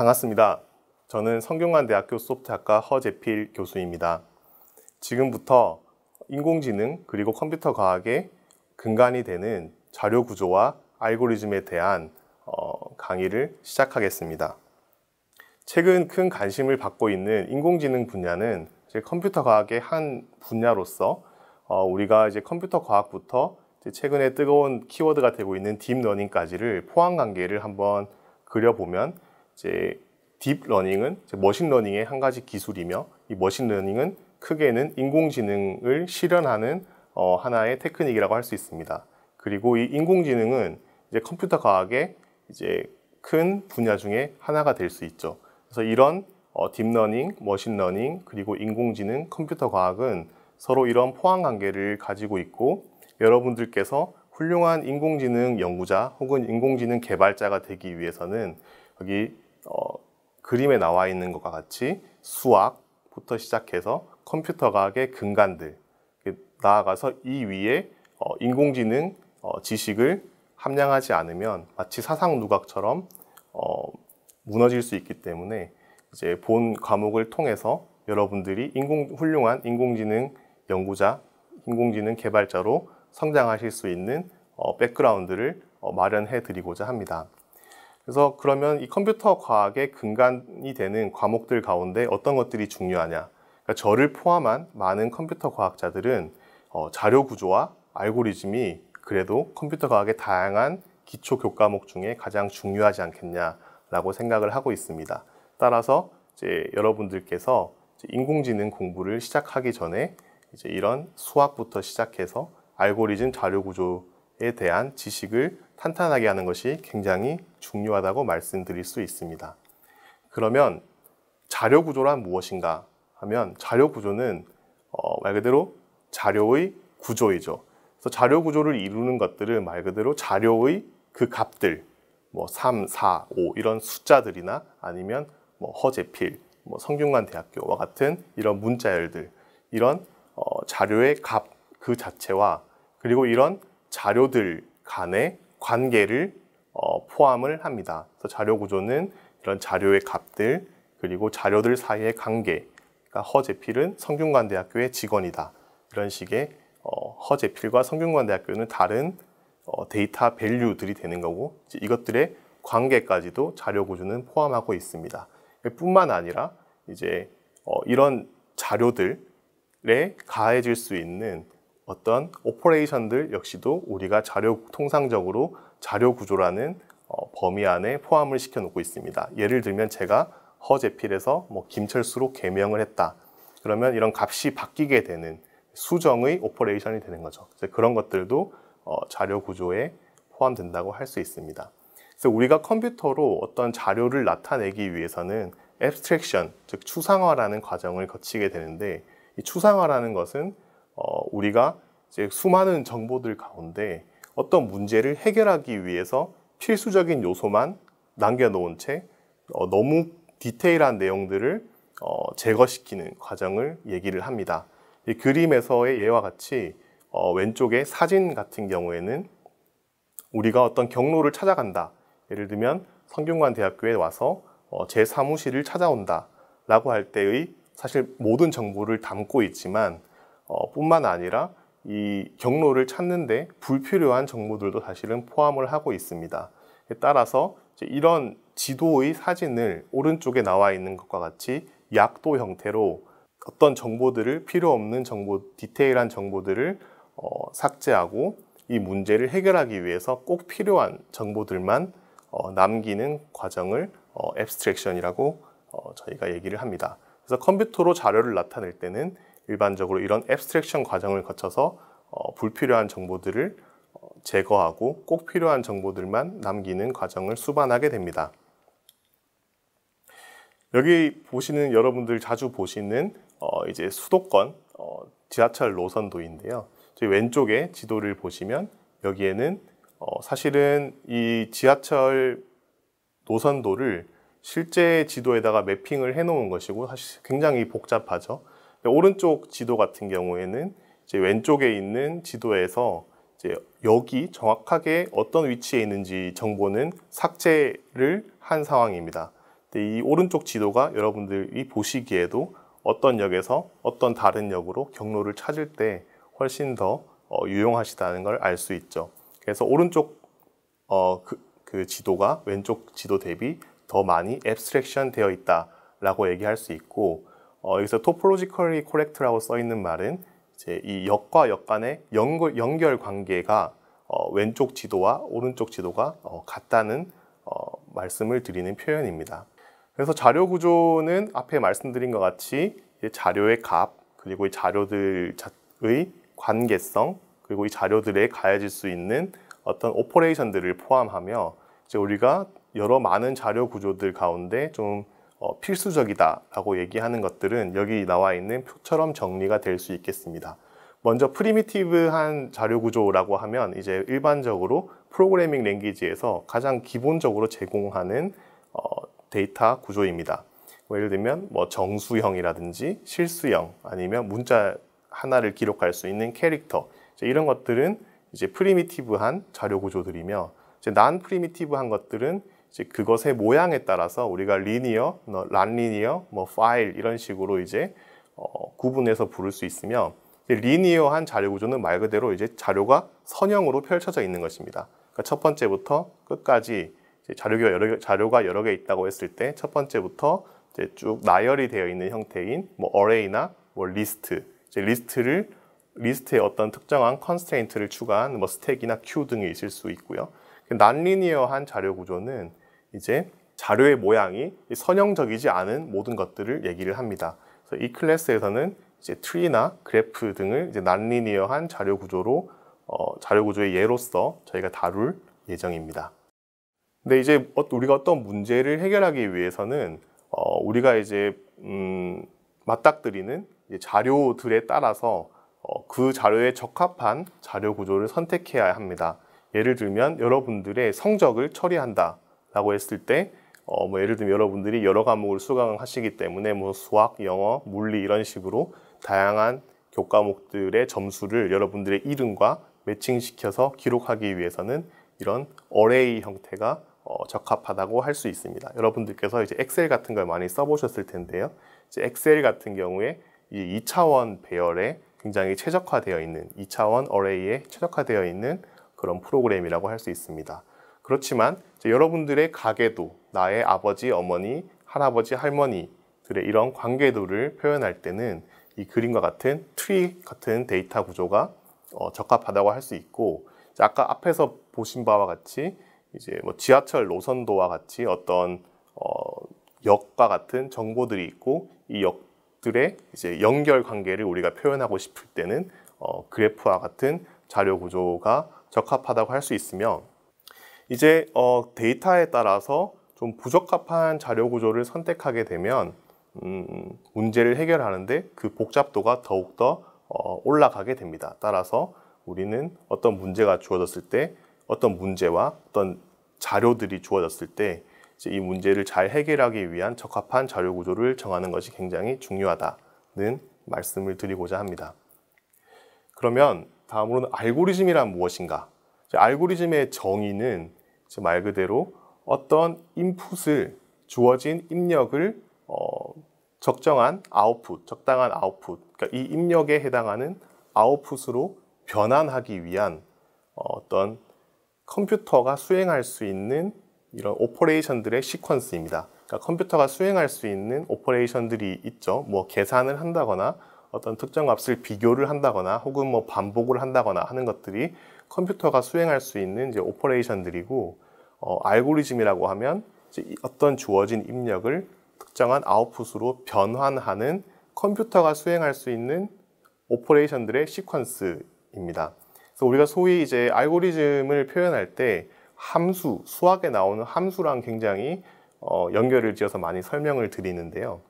반갑습니다. 저는 성균관대학교 수업작가 허재필 교수입니다. 지금부터 인공지능 그리고 컴퓨터 과학의 근간이 되는 자료 구조와 알고리즘에 대한 어, 강의를 시작하겠습니다. 최근 큰 관심을 받고 있는 인공지능 분야는 컴퓨터 과학의 한 분야로서 어, 우리가 이제 컴퓨터 과학부터 이제 최근에 뜨거운 키워드가 되고 있는 딥러닝까지를 포함 관계를 한번 그려보면 이제 딥러닝은 머신러닝의 한 가지 기술이며 이 머신러닝은 크게는 인공지능을 실현하는 어, 하나의 테크닉이라고 할 수 있습니다. 그리고 이 인공지능은 이제 컴퓨터 과학의 이제 큰 분야 중에 하나가 될 수 있죠. 그래서 이런 어, 딥러닝, 머신러닝, 그리고 인공지능, 컴퓨터 과학은 서로 이런 포항 관계를 가지고 있고 여러분들께서 훌륭한 인공지능 연구자 혹은 인공지능 개발자가 되기 위해서는 여기 어, 그림에 나와 있는 것과 같이 수학부터 시작해서 컴퓨터과학의 근간들 나아가서 이 위에 어, 인공지능 어, 지식을 함량하지 않으면 마치 사상 누각처럼 어, 무너질 수 있기 때문에 이제 본 과목을 통해서 여러분들이 인공, 훌륭한 인공지능 연구자, 인공지능 개발자로 성장하실 수 있는 백그라운드를 어, 어, 마련해 드리고자 합니다. 그래서 그러면 이 컴퓨터 과학의 근간이 되는 과목들 가운데 어떤 것들이 중요하냐. 그러니까 저를 포함한 많은 컴퓨터 과학자들은 어, 자료 구조와 알고리즘이 그래도 컴퓨터 과학의 다양한 기초 교과목 중에 가장 중요하지 않겠냐라고 생각을 하고 있습니다. 따라서 이제 여러분들께서 이제 인공지능 공부를 시작하기 전에 이제 이런 수학부터 시작해서 알고리즘 자료 구조에 대한 지식을 탄탄하게 하는 것이 굉장히 중요하다고 말씀드릴 수 있습니다. 그러면 자료 구조란 무엇인가 하면 자료 구조는 어, 말 그대로 자료의 구조이죠. 그래서 자료 구조를 이루는 것들은 말 그대로 자료의 그 값들, 뭐 3, 4, 5 이런 숫자들이나 아니면 뭐 허재필, 뭐 성균관대학교와 같은 이런 문자열들, 이런 어, 자료의 값 그 자체와 그리고 이런 자료들 간의 관계를 어, 포함을 합니다. 그래서 자료 구조는 이런 자료의 값들 그리고 자료들 사이의 관계 그러니까 허재필은 성균관대학교의 직원이다. 이런 식의 어, 허재필과 성균관대학교는 다른 어, 데이터 밸류들이 되는 거고 이것들의 관계까지도 자료 구조는 포함하고 있습니다. 뿐만 아니라 이제 어, 이런 자료들에 가해질 수 있는 어떤 오퍼레이션들 역시도 우리가 자료 통상적으로 자료 구조라는 어, 범위 안에 포함을 시켜놓고 있습니다. 예를 들면 제가 허재필에서 뭐 김철수로 개명을 했다. 그러면 이런 값이 바뀌게 되는 수정의 오퍼레이션이 되는 거죠. 그런 것들도 어, 자료 구조에 포함된다고 할 수 있습니다. 그래서 우리가 컴퓨터로 어떤 자료를 나타내기 위해서는 abstraction, 즉 추상화라는 과정을 거치게 되는데 이 추상화라는 것은 어, 우리가 이제 수많은 정보들 가운데 어떤 문제를 해결하기 위해서 필수적인 요소만 남겨놓은 채 어, 너무 디테일한 내용들을 어, 제거시키는 과정을 얘기를 합니다. 이 그림에서의 예와 같이 어, 왼쪽에 사진 같은 경우에는 우리가 어떤 경로를 찾아간다. 예를 들면 성균관 대학교에 와서 어, 제 사무실을 찾아온다 라고 할 때의 사실 모든 정보를 담고 있지만 어, 뿐만 아니라 이 경로를 찾는데 불필요한 정보들도 사실은 포함을 하고 있습니다. 따라서 이런 지도의 사진을 오른쪽에 나와 있는 것과 같이 약도 형태로 어떤 정보들을 필요 없는 정보, 디테일한 정보들을 어, 삭제하고 이 문제를 해결하기 위해서 꼭 필요한 정보들만 어, 남기는 과정을 어, 앱스트랙션이라고 어, 저희가 얘기를 합니다. 그래서 컴퓨터로 자료를 나타낼 때는 일반적으로 이런 앱스트랙션 과정을 거쳐서 어, 불필요한 정보들을 어, 제거하고 꼭 필요한 정보들만 남기는 과정을 수반하게 됩니다. 여기 보시는 여러분들 자주 보시는 어, 이제 수도권 어, 지하철 노선도인데요. 저희 왼쪽에 지도를 보시면 여기에는 어, 사실은 이 지하철 노선도를 실제 지도에다가 매핑을 해놓은 것이고 사실 굉장히 복잡하죠. 그러니까 오른쪽 지도 같은 경우에는 이제 왼쪽에 있는 지도에서 이제 여기 정확하게 어떤 위치에 있는지 정보는 삭제를 한 상황입니다. 이 오른쪽 지도가 여러분들이 보시기에도 어떤 역에서 어떤 다른 역으로 경로를 찾을 때 훨씬 더 어, 유용하시다는 걸 알 수 있죠. 그래서 오른쪽 어, 그, 그 지도가 왼쪽 지도 대비 더 많이 앱스트랙션 되어 있다라고 얘기할 수 있고 어, 여기서 topologically correct라고 써 있는 말은 이제 이 역과 역 간의 연결, 연결 관계가 어, 왼쪽 지도와 오른쪽 지도가 어, 같다는 어, 말씀을 드리는 표현입니다. 그래서 자료 구조는 앞에 말씀드린 것 같이 자료의 값, 그리고 이 자료들의 관계성, 그리고 이 자료들에 가해질 수 있는 어떤 오퍼레이션들을 포함하며 이제 우리가 여러 많은 자료 구조들 가운데 좀 필수적이다라고 얘기하는 것들은 여기 나와 있는 표처럼 정리가 될 수 있겠습니다. 먼저 프리미티브한 자료 구조라고 하면 이제 일반적으로 프로그래밍 랭귀지에서 가장 기본적으로 제공하는 어, 데이터 구조입니다. 뭐 예를 들면 뭐 정수형이라든지 실수형 아니면 문자 하나를 기록할 수 있는 캐릭터 이런 것들은 이제 프리미티브한 자료 구조들이며 이제 난 프리미티브한 것들은 즉 그것의 모양에 따라서 우리가 리니어, 란리니어, 뭐 파일 이런 식으로 이제 어, 구분해서 부를 수 있으며 리니어한 자료 구조는 말 그대로 이제 자료가 선형으로 펼쳐져 있는 것입니다. 그러니까 첫 번째부터 끝까지 자료가 여러 개, 자료가 여러 개 있다고 했을 때 첫 번째부터 이제 쭉 나열이 되어 있는 형태인 뭐 어레이나 뭐 리스트, 이제 리스트를 리스트에 어떤 특정한 컨스트레인트를 추가한 뭐 스택이나 큐 등이 있을 수 있고요. 난리니어한 그 자료 구조는 이제 자료의 모양이 선형적이지 않은 모든 것들을 얘기를 합니다. 그래서 이 클래스에서는 이제 트리나 그래프 등을 이제 난리니어한 자료 구조로 어, 자료 구조의 예로서 저희가 다룰 예정입니다. 근데 이제 어, 우리가 어떤 문제를 해결하기 위해서는 어, 우리가 이제 음, 맞닥뜨리는 이제 자료들에 따라서 어, 그 자료에 적합한 자료 구조를 선택해야 합니다. 예를 들면 여러분들의 성적을 처리한다 라고 했을 때 어, 뭐 예를 들면 여러분들이 여러 과목을 수강하시기 때문에 뭐 수학, 영어, 물리 이런 식으로 다양한 교과목들의 점수를 여러분들의 이름과 매칭시켜서 기록하기 위해서는 이런 어레이 형태가 어, 적합하다고 할 수 있습니다. 여러분들께서 이제 엑셀 같은 걸 많이 써보셨을 텐데요. 엑셀 같은 경우에 이 2차원 배열에 굉장히 최적화되어 있는 2차원 어레이에 최적화되어 있는 그런 프로그램이라고 할 수 있습니다. 그렇지만 여러분들의 가계도 나의 아버지, 어머니, 할아버지, 할머니들의 이런 관계도를 표현할 때는 이 그림과 같은 트리 같은 데이터 구조가 어, 적합하다고 할 수 있고 아까 앞에서 보신 바와 같이 이제 뭐 지하철 노선도와 같이 어떤 어, 역과 같은 정보들이 있고 이 역들의 이제 연결 관계를 우리가 표현하고 싶을 때는 어, 그래프와 같은 자료 구조가 적합하다고 할 수 있으며 이제 어, 데이터에 따라서 좀 부적합한 자료 구조를 선택하게 되면 음, 문제를 해결하는데 그 복잡도가 더욱더 어, 올라가게 됩니다. 따라서 우리는 어떤 문제가 주어졌을 때 어떤 문제와 어떤 자료들이 주어졌을 때 이 문제를 잘 해결하기 위한 적합한 자료 구조를 정하는 것이 굉장히 중요하다는 말씀을 드리고자 합니다. 그러면 다음으로는 알고리즘이란 무엇인가? 알고리즘의 정의는 말 그대로 어떤 인풋을 주어진 입력을 어, 적정한 아웃풋, 적당한 아웃풋, 그러니까 이 입력에 해당하는 아웃풋으로 변환하기 위한 어떤 컴퓨터가 수행할 수 있는 이런 오퍼레이션들의 시퀀스입니다. 그러니까 컴퓨터가 수행할 수 있는 오퍼레이션들이 있죠. 뭐 계산을 한다거나 어떤 특정 값을 비교를 한다거나 혹은 뭐 반복을 한다거나 하는 것들이 컴퓨터가 수행할 수 있는 이제 오퍼레이션들이고 어, 알고리즘이라고 하면 어떤 주어진 입력을 특정한 아웃풋으로 변환하는 컴퓨터가 수행할 수 있는 오퍼레이션들의 시퀀스입니다. 그래서 우리가 소위 이제 알고리즘을 표현할 때 함수, 수학에 나오는 함수랑 굉장히 어, 연결을 지어서 많이 설명을 드리는데요.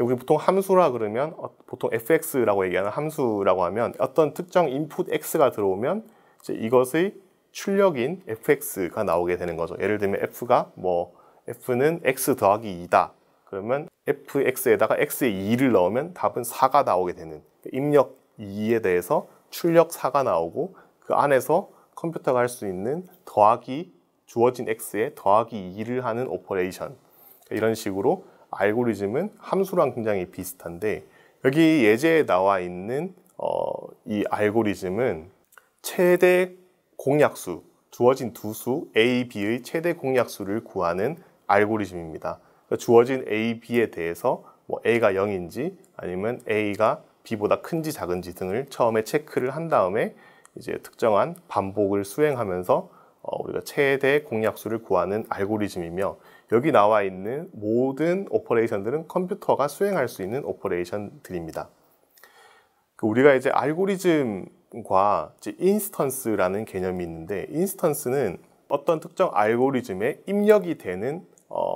우리 보통 함수라 그러면 어, 보통 fx라고 얘기하는 함수라고 하면 어떤 특정 인풋 x가 들어오면 이것의 출력인 fx가 나오게 되는 거죠. 예를 들면 f가 뭐 f는 x 더하기 2다. 그러면 fx에다가 x의 2를 넣으면 답은 4가 나오게 되는 그러니까 입력 2에 대해서 출력 4가 나오고 그 안에서 컴퓨터가 할 수 있는 더하기 주어진 x에 더하기 2를 하는 오퍼레이션 그러니까 이런 식으로 알고리즘은 함수랑 굉장히 비슷한데 여기 예제에 나와 있는 어, 이 알고리즘은 최대 공약수, 주어진 두 수 A, B의 최대 공약수를 구하는 알고리즘입니다. 그러니까 주어진 A, B에 대해서 뭐 A가 0인지 아니면 A가 B보다 큰지 작은지 등을 처음에 체크를 한 다음에 이제 특정한 반복을 수행하면서 어, 우리가 최대 공약수를 구하는 알고리즘이며 여기 나와 있는 모든 오퍼레이션들은 컴퓨터가 수행할 수 있는 오퍼레이션들입니다. 그 우리가 이제 알고리즘 과 인스턴스라는 개념이 있는데 인스턴스는 어떤 특정 알고리즘에 입력이 되는 어,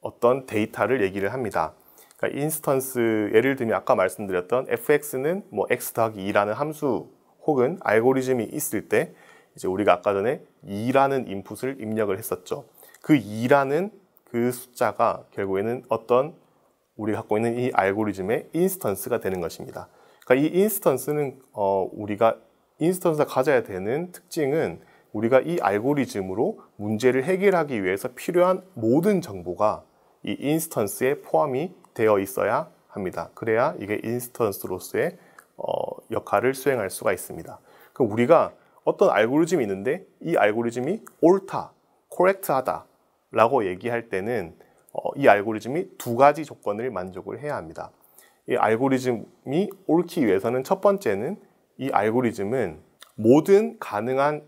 어떤 데이터를 얘기를 합니다. 그러니까 인스턴스 예를 들면 아까 말씀드렸던 fx는 뭐 x 더하기 2라는 함수 혹은 알고리즘이 있을 때 이제 우리가 아까 전에 2라는 인풋을 입력을 했었죠. 그 2라는 그 숫자가 결국에는 어떤 우리 가 갖고 있는 이 알고리즘의 인스턴스가 되는 것입니다. 그러니까 이 인스턴스는 어, 우리가 인스턴스가 가져야 되는 특징은 우리가 이 알고리즘으로 문제를 해결하기 위해서 필요한 모든 정보가 이 인스턴스에 포함이 되어 있어야 합니다. 그래야 이게 인스턴스로서의 어, 역할을 수행할 수가 있습니다. 그럼 우리가 어떤 알고리즘이 있는데 이 알고리즘이 옳다, 코렉트하다 라고 얘기할 때는 어, 이 알고리즘이 두 가지 조건을 만족을 해야 합니다. 이 알고리즘이 옳기 위해서는 첫 번째는 이 알고리즘은 모든 가능한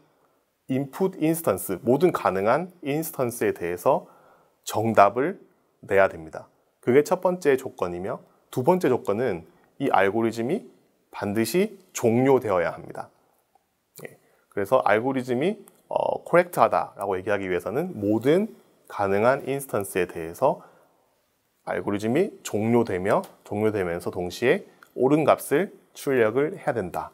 인풋 인스턴스, 모든 가능한 인스턴스에 대해서 정답을 내야 됩니다. 그게 첫 번째 조건이며 두 번째 조건은 이 알고리즘이 반드시 종료되어야 합니다. 예, 그래서 알고리즘이 어, 코렉트하다라고 얘기하기 위해서는 모든 가능한 인스턴스에 대해서 알고리즘이 종료되며 종료되면서 동시에 옳은 값을 출력을 해야 된다.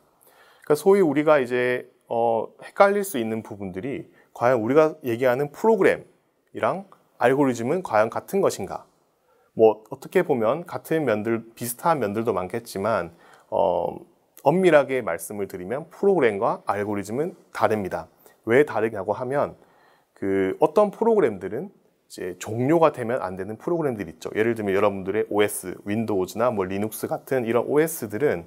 그러니까 소위 우리가 이제 어, 헷갈릴 수 있는 부분들이 과연 우리가 얘기하는 프로그램이랑 알고리즘은 과연 같은 것인가? 뭐 어떻게 보면 같은 면들 비슷한 면들도 많겠지만 어, 엄밀하게 말씀을 드리면 프로그램과 알고리즘은 다릅니다. 왜 다르냐고 하면 그 어떤 프로그램들은 이제 종료가 되면 안 되는 프로그램들이 있죠. 예를 들면 여러분들의 OS, 윈도우즈나 뭐 리눅스 같은 이런 OS들은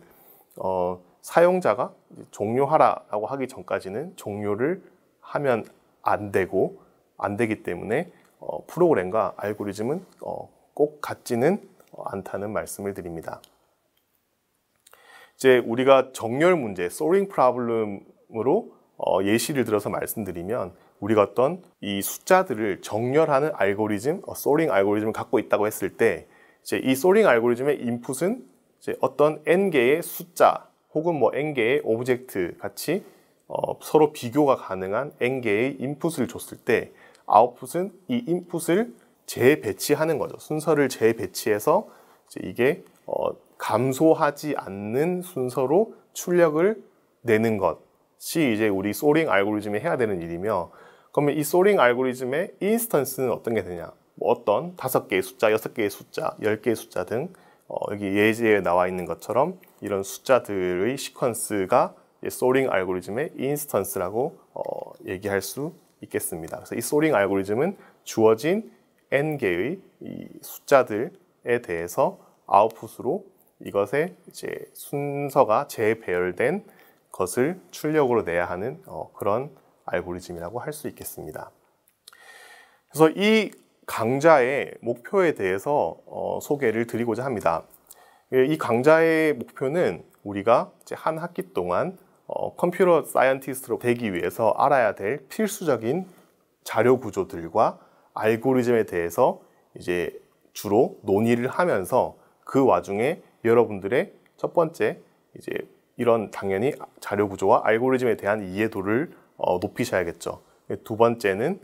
어, 사용자가 종료하라고 하기 전까지는 종료를 하면 안 되고 안 되기 때문에 어, 프로그램과 알고리즘은 어, 꼭 같지는 않다는 말씀을 드립니다. 이제 우리가 정렬 문제, s 링프라블 n 으로 어, 예시를 들어서 말씀드리면 우리가 어떤 이 숫자들을 정렬하는 알고리즘, 어, 소링 알고리즘을 갖고 있다고 했을 때 이제 이 소링 알고리즘의 인풋은 이제 어떤 n 개의 숫자 혹은 뭐 n 개의 오브젝트 같이 어, 서로 비교가 가능한 n 개의 인풋을 줬을 때 아웃풋은 이 인풋을 재배치하는 거죠. 순서를 재배치해서 이제 이게 어, 감소하지 않는 순서로 출력을 내는 것이 이제 우리 소링 알고리즘이 해야 되는 일이며 그러면 이 소링 알고리즘의 인스턴스는 어떤 게 되냐? 뭐 어떤 다섯 개의 숫자, 여섯 개의 숫자, 열 개의 숫자 등 어, 여기 예제에 나와 있는 것처럼 이런 숫자들의 시퀀스가 소링 알고리즘의 인스턴스라고 어, 얘기할 수 있겠습니다. 그래서 이 소링 알고리즘은 주어진 n 개의 숫자들에 대해서 아웃풋으로 이것의 이제 순서가 재배열된 것을 출력으로 내야 하는 어, 그런 알고리즘이라고 할 수 있겠습니다. 그래서 이 강좌의 목표에 대해서 어, 소개를 드리고자 합니다. 예, 이 강좌의 목표는 우리가 한 학기 동안 어, 컴퓨터 사이언티스트로 되기 위해서 알아야 될 필수적인 자료 구조들과 알고리즘에 대해서 이제 주로 논의를 하면서 그 와중에 여러분들의 첫 번째 이제 이런 당연히 자료 구조와 알고리즘에 대한 이해도를 어, 높이셔야겠죠. 두 번째는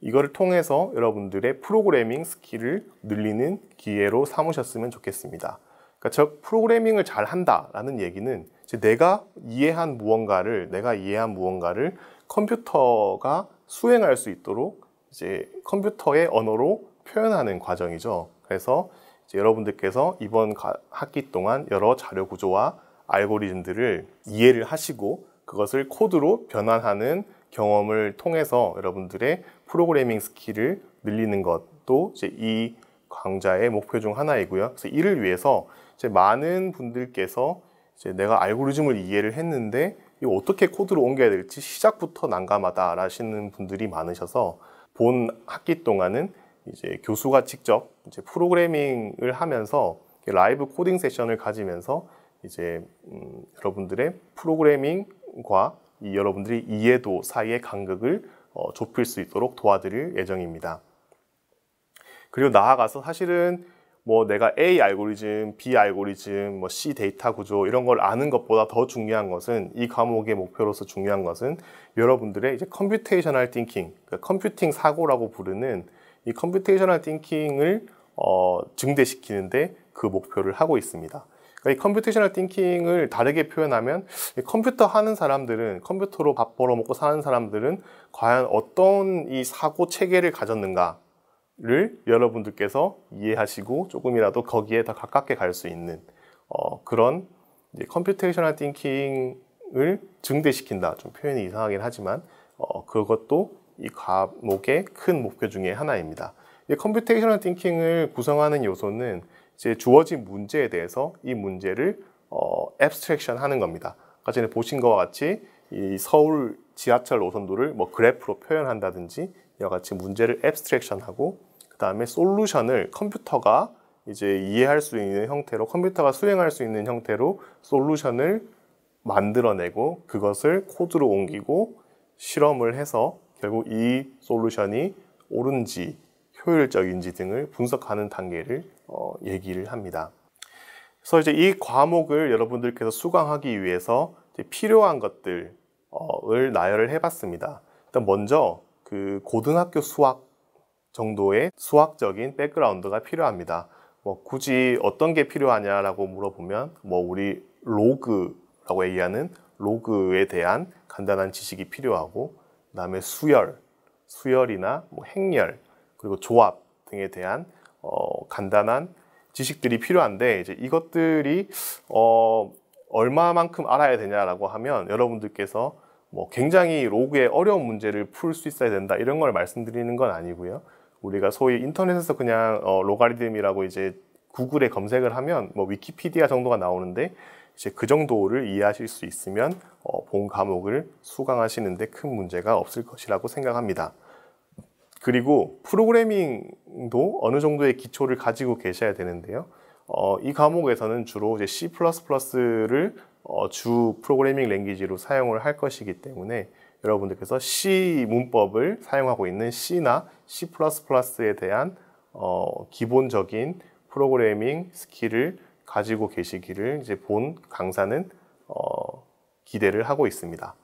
이거를 통해서 여러분들의 프로그래밍 스킬을 늘리는 기회로 삼으셨으면 좋겠습니다. 그러니까 즉 프로그래밍을 잘 한다라는 얘기는 내가 이해한 무언가를 내가 이해한 무언가를 컴퓨터가 수행할 수 있도록 이제 컴퓨터의 언어로 표현하는 과정이죠. 그래서 여러분들께서 이번 학기 동안 여러 자료 구조와 알고리즘들을 이해를 하시고 그것을 코드로 변환하는 경험을 통해서 여러분들의 프로그래밍 스킬을 늘리는 것도 이제 이 강좌의 목표 중 하나이고요. 그래서 이를 위해서 이제 많은 분들께서 이제 내가 알고리즘을 이해를 했는데 이거 어떻게 코드로 옮겨야 될지 시작부터 난감하다 라시는 분들이 많으셔서 본 학기 동안은 이제 교수가 직접 이제 프로그래밍을 하면서 라이브 코딩 세션을 가지면서 이제 음, 여러분들의 프로그래밍 시청과 여러분들이 이해도 사이의 간극을 어, 좁힐 수 있도록 도와드릴 예정입니다. 그리고 나아가서 사실은 뭐 내가 A 알고리즘, B 알고리즘, 뭐 C 데이터 구조 이런 걸 아는 것보다 더 중요한 것은 이 과목의 목표로서 중요한 것은 여러분들의 이제 컴퓨테이셔널 띵킹, 그러니까 컴퓨팅 사고라고 부르는 이 컴퓨테이셔널 띵킹을 어, 증대시키는데 그 목표를 하고 있습니다. 그러니까 이 컴퓨테이셔널 띵킹을 다르게 표현하면 컴퓨터 하는 사람들은 컴퓨터로 밥 벌어먹고 사는 사람들은 과연 어떤 이 사고 체계를 가졌는가를 여러분들께서 이해하시고 조금이라도 거기에 더 가깝게 갈 수 있는 어, 그런 컴퓨테이셔널 띵킹을 증대시킨다. 좀 표현이 이상하긴 하지만 어, 그것도 이 과목의 큰 목표 중의 하나입니다. 이 컴퓨테이셔널 띵킹을 구성하는 요소는 이제 주어진 문제에 대해서 이 문제를 어, 앱스트랙션 하는 겁니다. 아까 전에 보신 것과 같이 이 서울 지하철 노선도를 뭐 그래프로 표현한다든지 이와 같이 문제를 앱스트랙션하고 그 다음에 솔루션을 컴퓨터가 이제 이해할 수 있는 형태로 컴퓨터가 수행할 수 있는 형태로 솔루션을 만들어내고 그것을 코드로 옮기고 실험을 해서 결국 이 솔루션이 옳은지 효율적인지 등을 분석하는 단계를 어, 얘기를 합니다. 그래서 이제 이 과목을 여러분들께서 수강하기 위해서 필요한 것들을 어, 나열을 해봤습니다. 일단 먼저 그 고등학교 수학 정도의 수학적인 백그라운드가 필요합니다. 뭐 굳이 어떤 게 필요하냐라고 물어보면 뭐 우리 로그라고 얘기하는 로그에 대한 간단한 지식이 필요하고 그다음에 수열, 수열이나 뭐행렬 그리고 조합 등에 대한 어, 간단한 지식들이 필요한데 이제 이것들이 어, 얼마만큼 알아야 되냐라고 하면 여러분들께서 뭐 굉장히 로그의 어려운 문제를 풀 수 있어야 된다 이런 걸 말씀드리는 건 아니고요. 우리가 소위 인터넷에서 그냥 어, 로가리듬이라고 이제 구글에 검색을 하면 뭐 위키피디아 정도가 나오는데 이제 그 정도를 이해하실 수 있으면 어, 본 과목을 수강하시는데 큰 문제가 없을 것이라고 생각합니다. 그리고 프로그래밍도 어느 정도의 기초를 가지고 계셔야 되는데요. 어, 이 과목에서는 주로 이제 C++를 어, 주 프로그래밍 랭귀지로 사용을 할 것이기 때문에 여러분들께서 C 문법을 사용하고 있는 C나 C++에 대한 어, 기본적인 프로그래밍 스킬을 가지고 계시기를 이제 본 강사는 어, 기대를 하고 있습니다.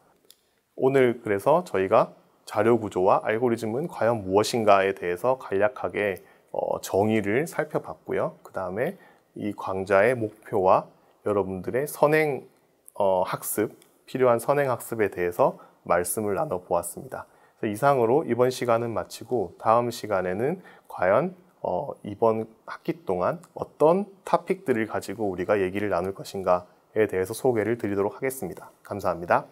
오늘 그래서 저희가 자료 구조와 알고리즘은 과연 무엇인가에 대해서 간략하게 어, 정의를 살펴봤고요. 그 다음에 이 강좌의 목표와 여러분들의 선행 어, 학습, 필요한 선행 학습에 대해서 말씀을 나눠보았습니다. 그래서 이상으로 이번 시간은 마치고 다음 시간에는 과연 어, 이번 학기 동안 어떤 타픽들을 가지고 우리가 얘기를 나눌 것인가에 대해서 소개를 드리도록 하겠습니다. 감사합니다.